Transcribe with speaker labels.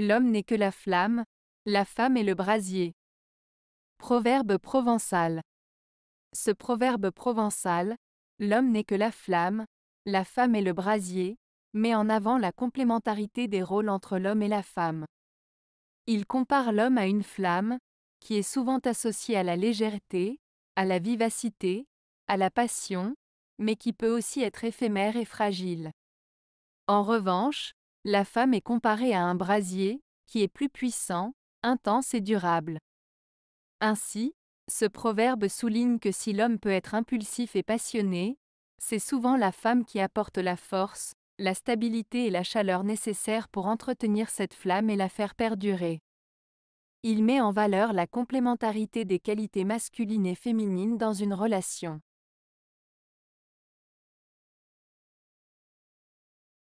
Speaker 1: L'homme n'est que la flamme, la femme est le brasier. Proverbe provençal. Ce proverbe provençal, l'homme n'est que la flamme, la femme est le brasier, met en avant la complémentarité des rôles entre l'homme et la femme. Il compare l'homme à une flamme, qui est souvent associée à la légèreté, à la vivacité, à la passion, mais qui peut aussi être éphémère et fragile. En revanche, la femme est comparée à un brasier, qui est plus puissant, intense et durable. Ainsi, ce proverbe souligne que si l'homme peut être impulsif et passionné, c'est souvent la femme qui apporte la force, la stabilité et la chaleur nécessaires pour entretenir cette flamme et la faire perdurer. Il met en valeur la complémentarité des qualités masculines et féminines dans une relation.